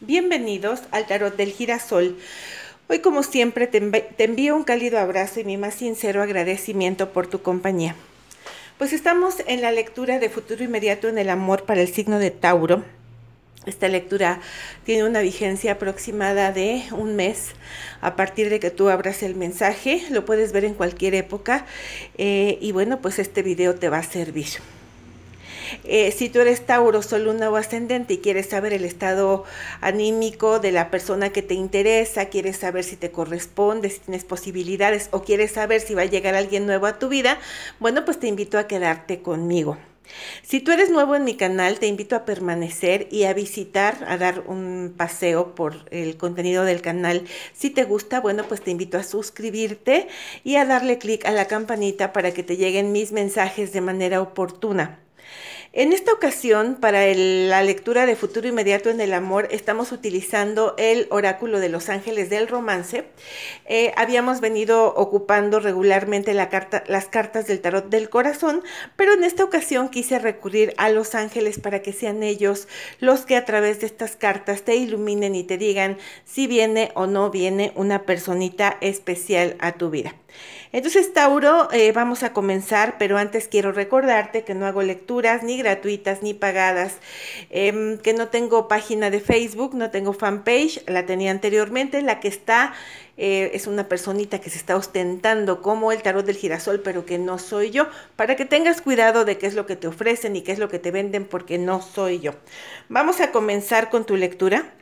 Bienvenidos al Tarot del Girasol. Hoy como siempre te, envío un cálido abrazo y mi más sincero agradecimiento por tu compañía. Pues estamos en la lectura de Futuro Inmediato en el Amor para el signo de Tauro. Esta lectura tiene una vigencia aproximada de un mes a partir de que tú abras el mensaje. Lo puedes ver en cualquier época eh, y bueno, pues este video te va a servir. Eh, si tú eres Tauro, Sol, Luna o Ascendente y quieres saber el estado anímico de la persona que te interesa, quieres saber si te corresponde, si tienes posibilidades o quieres saber si va a llegar alguien nuevo a tu vida, bueno, pues te invito a quedarte conmigo. Si tú eres nuevo en mi canal, te invito a permanecer y a visitar, a dar un paseo por el contenido del canal. Si te gusta, bueno, pues te invito a suscribirte y a darle clic a la campanita para que te lleguen mis mensajes de manera oportuna. En esta ocasión, para la lectura de Futuro Inmediato en el Amor, estamos utilizando el oráculo de los ángeles del romance. Eh, habíamos venido ocupando regularmente la carta, las cartas del tarot del corazón, pero en esta ocasión quise recurrir a los ángeles para que sean ellos los que a través de estas cartas te iluminen y te digan si viene o no viene una personita especial a tu vida. Entonces, Tauro, eh, vamos a comenzar, pero antes quiero recordarte que no hago lecturas ni gratuitas ni pagadas. Em, que no tengo página de Facebook, no tengo fanpage, la tenía anteriormente, la que está eh, es una personita que se está ostentando como el tarot del girasol, pero que no soy yo, para que tengas cuidado de qué es lo que te ofrecen y qué es lo que te venden, porque no soy yo. Vamos a comenzar con tu lectura.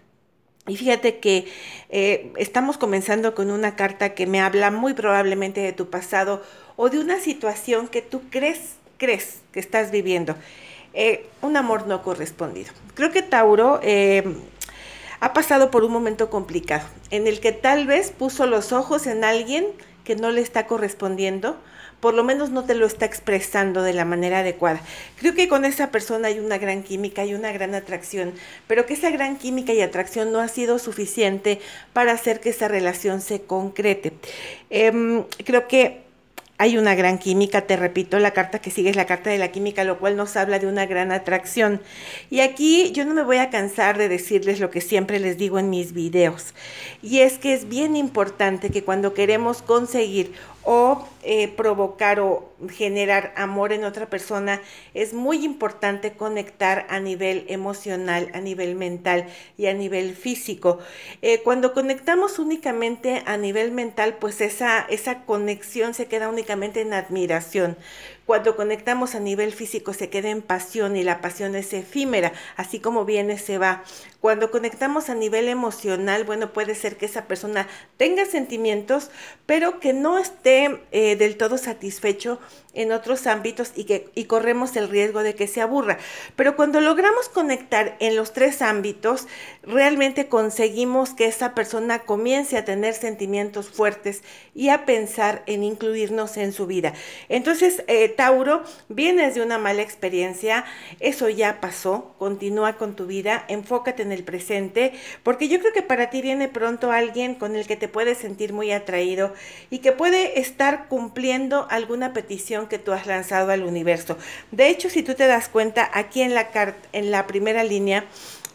Y fíjate que eh, estamos comenzando con una carta que me habla muy probablemente de tu pasado o de una situación que tú crees crees que estás viviendo. Eh, un amor no correspondido. Creo que Tauro eh, ha pasado por un momento complicado, en el que tal vez puso los ojos en alguien que no le está correspondiendo, por lo menos no te lo está expresando de la manera adecuada. Creo que con esa persona hay una gran química, y una gran atracción, pero que esa gran química y atracción no ha sido suficiente para hacer que esa relación se concrete. Em, creo que hay una gran química, te repito, la carta que sigue es la carta de la química, lo cual nos habla de una gran atracción. Y aquí yo no me voy a cansar de decirles lo que siempre les digo en mis videos. Y es que es bien importante que cuando queremos conseguir o eh, provocar o generar amor en otra persona, es muy importante conectar a nivel emocional, a nivel mental y a nivel físico. Eh, cuando conectamos únicamente a nivel mental, pues esa, esa conexión se queda únicamente en admiración. Cuando conectamos a nivel físico se queda en pasión y la pasión es efímera, así como viene se va. Cuando conectamos a nivel emocional, bueno, puede ser que esa persona tenga sentimientos, pero que no esté eh, del todo satisfecho en otros ámbitos y que corremos el riesgo de que se aburra. Pero cuando logramos conectar en los tres ámbitos, realmente conseguimos que esa persona comience a tener sentimientos fuertes y a pensar en incluirnos en su vida. Entonces, eh, Tauro, vienes de una mala experiencia, eso ya pasó, continúa con tu vida, enfócate en el presente, porque yo creo que para ti viene pronto alguien con el que te puedes sentir muy atraído y que puede estar cumpliendo alguna petición que tú has lanzado al universo. De hecho, si tú te das cuenta, aquí en la, en la primera línea,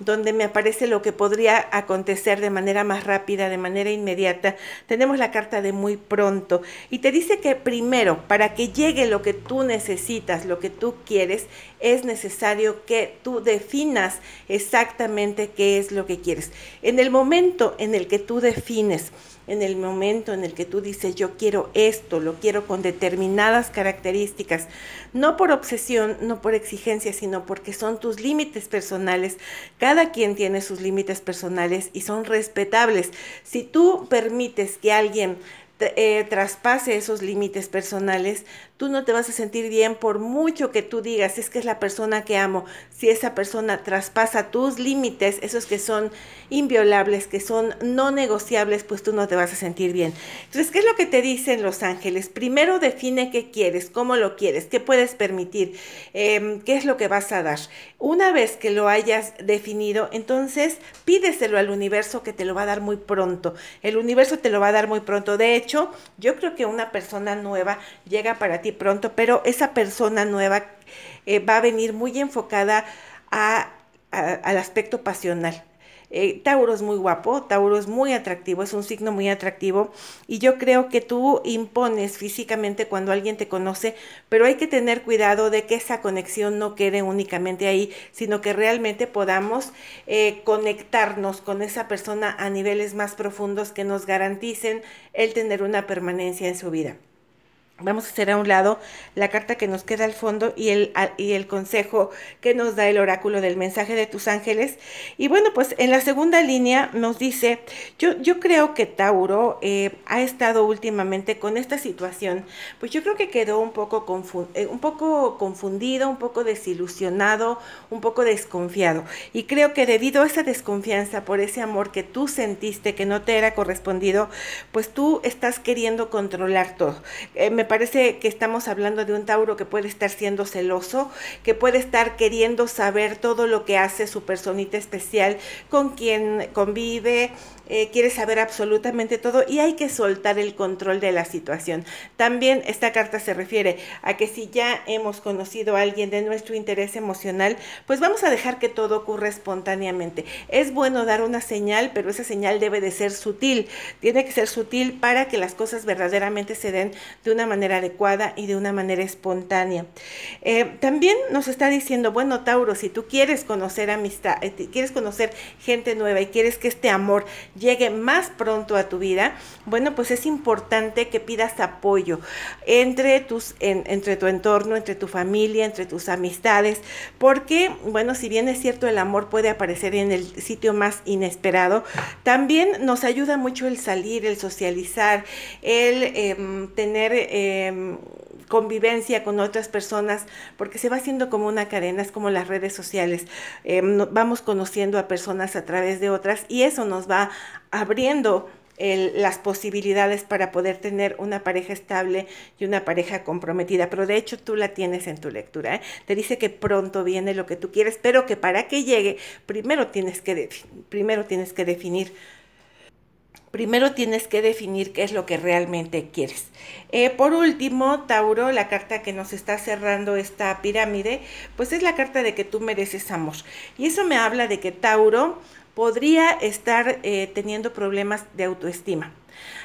donde me aparece lo que podría acontecer de manera más rápida, de manera inmediata. Tenemos la carta de muy pronto y te dice que primero, para que llegue lo que tú necesitas, lo que tú quieres, es necesario que tú definas exactamente qué es lo que quieres. En el momento en el que tú defines, en el momento en el que tú dices yo quiero esto, lo quiero con determinadas características, no por obsesión, no por exigencia, sino porque son tus límites personales. Cada quien tiene sus límites personales y son respetables. Si tú permites que alguien eh, traspase esos límites personales, Tú no te vas a sentir bien por mucho que tú digas, es que es la persona que amo. Si esa persona traspasa tus límites, esos que son inviolables, que son no negociables, pues tú no te vas a sentir bien. Entonces, ¿qué es lo que te dicen los ángeles? Primero define qué quieres, cómo lo quieres, qué puedes permitir, em, qué es lo que vas a dar. Una vez que lo hayas definido, entonces pídeselo al universo que te lo va a dar muy pronto. El universo te lo va a dar muy pronto. De hecho, yo creo que una persona nueva llega para ti pronto, pero esa persona nueva eh, va a venir muy enfocada al aspecto pasional. Eh, Tauro es muy guapo, Tauro es muy atractivo, es un signo muy atractivo y yo creo que tú impones físicamente cuando alguien te conoce, pero hay que tener cuidado de que esa conexión no quede únicamente ahí, sino que realmente podamos eh, conectarnos con esa persona a niveles más profundos que nos garanticen el tener una permanencia en su vida. Vamos a hacer a un lado la carta que nos queda al fondo y el, y el consejo que nos da el oráculo del mensaje de tus ángeles. Y bueno, pues en la segunda línea nos dice, yo, yo creo que Tauro eh, ha estado últimamente con esta situación, pues yo creo que quedó un poco, eh, un poco confundido, un poco desilusionado, un poco desconfiado. Y creo que debido a esa desconfianza por ese amor que tú sentiste que no te era correspondido, pues tú estás queriendo controlar todo. Eh, parece que estamos hablando de un Tauro que puede estar siendo celoso, que puede estar queriendo saber todo lo que hace su personita especial, con quien convive, eh, quiere saber absolutamente todo y hay que soltar el control de la situación. También esta carta se refiere a que si ya hemos conocido a alguien de nuestro interés emocional, pues vamos a dejar que todo ocurra espontáneamente. Es bueno dar una señal, pero esa señal debe de ser sutil. Tiene que ser sutil para que las cosas verdaderamente se den de una manera manera adecuada y de una manera espontánea. Eh, también nos está diciendo, bueno, Tauro, si tú quieres conocer amistad, eh, quieres conocer gente nueva y quieres que este amor llegue más pronto a tu vida, bueno, pues es importante que pidas apoyo entre, tus, entre tu entorno, entre tu familia, entre tus amistades, porque, bueno, si bien es cierto, el amor puede aparecer en el sitio más inesperado, también nos ayuda mucho el salir, el socializar, el em, tener Em, convivencia con otras personas, porque se va haciendo como una cadena, es como las redes sociales. Em, vamos conociendo a personas a través de otras y eso nos va abriendo las posibilidades para poder tener una pareja estable y una pareja comprometida. Pero de hecho tú la tienes en tu lectura. ¿eh? Te dice que pronto viene lo que tú quieres, pero que para que llegue, primero tienes que, primero tienes que definir primero tienes que definir qué es lo que realmente quieres. Eh, por último, Tauro, la carta que nos está cerrando esta pirámide, pues es la carta de que tú mereces amor. Y eso me habla de que Tauro podría estar eh, teniendo problemas de autoestima.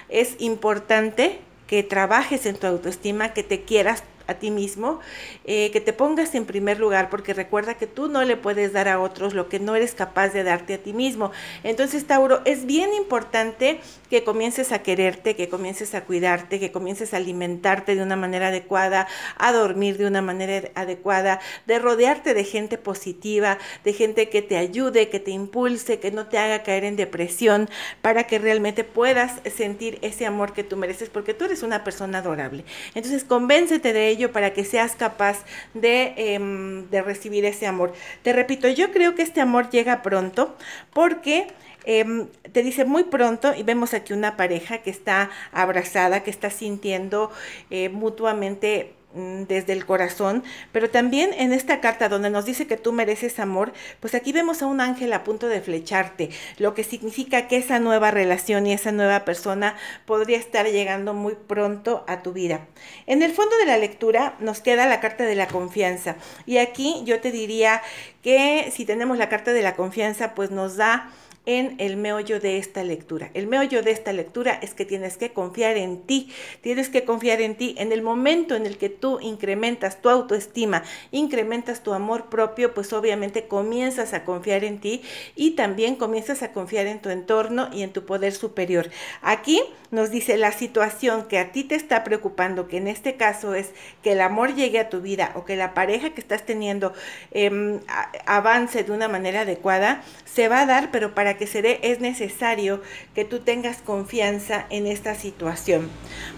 Es importante que trabajes en tu autoestima, que te quieras a ti mismo, eh, que te pongas en primer lugar, porque recuerda que tú no le puedes dar a otros lo que no eres capaz de darte a ti mismo. Entonces, Tauro, es bien importante que comiences a quererte, que comiences a cuidarte, que comiences a alimentarte de una manera adecuada, a dormir de una manera adecuada, de rodearte de gente positiva, de gente que te ayude, que te impulse, que no te haga caer en depresión, para que realmente puedas sentir ese amor que tú mereces, porque tú eres una persona adorable. Entonces, convéncete de ello para que seas capaz em, de, recibir ese amor. Te repito, yo creo que este amor llega pronto porque... Em, te dice muy pronto, y vemos aquí una pareja que está abrazada, que está sintiendo eh, mutuamente Mm, desde el corazón, pero también en esta carta donde nos dice que tú mereces amor, pues aquí vemos a un ángel a punto de flecharte, lo que significa que esa nueva relación y esa nueva persona podría estar llegando muy pronto a tu vida. En el fondo de la lectura nos queda la carta de la confianza y aquí yo te diría que si tenemos la carta de la confianza, pues nos da en el meollo de esta lectura. El meollo de esta lectura es que tienes que confiar en ti, tienes que confiar en ti. En el momento en el que tú incrementas tu autoestima, incrementas tu amor propio, pues obviamente comienzas a confiar en ti y también comienzas a confiar en tu entorno y en tu poder superior. Aquí nos dice la situación que a ti te está preocupando, que en este caso es que el amor llegue a tu vida o que la pareja que estás teniendo em, avance de una manera adecuada, se va a dar, pero para que se dé es necesario que tú tengas confianza en esta situación.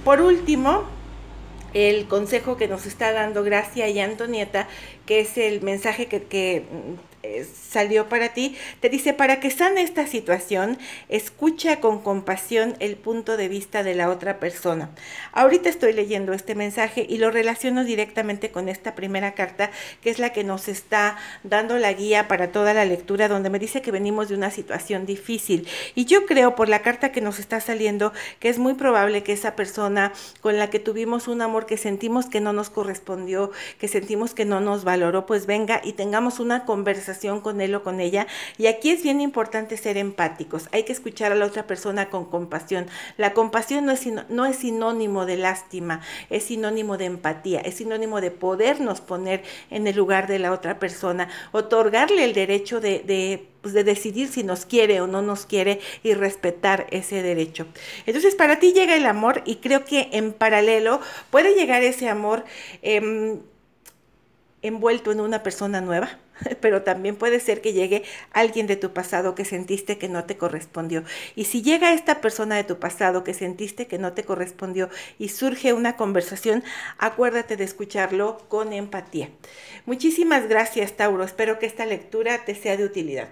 Por último, el consejo que nos está dando Gracia y Antonieta, que es el mensaje que, que eh, salió para ti, te dice, para que sane esta situación, escucha con compasión el punto de vista de la otra persona. Ahorita estoy leyendo este mensaje y lo relaciono directamente con esta primera carta, que es la que nos está dando la guía para toda la lectura, donde me dice que venimos de una situación difícil. Y yo creo por la carta que nos está saliendo, que es muy probable que esa persona con la que tuvimos un amor que sentimos que no nos correspondió, que sentimos que no nos valoró, pues venga y tengamos una conversación con él o con ella. Y aquí es bien importante ser empáticos. Hay que escuchar a la otra persona con compasión. La compasión no es, no es sinónimo de lástima, es sinónimo de empatía, es sinónimo de podernos poner en el lugar de la otra persona, otorgarle el derecho pues, de, decidir si nos quiere o no nos quiere y respetar ese derecho. Entonces para ti llega el amor y creo que en paralelo puede llegar ese amor. Em, envuelto en una persona nueva, pero también puede ser que llegue alguien de tu pasado que sentiste que no te correspondió. Y si llega esta persona de tu pasado que sentiste que no te correspondió y surge una conversación, acuérdate de escucharlo con empatía. Muchísimas gracias, Tauro. Espero que esta lectura te sea de utilidad.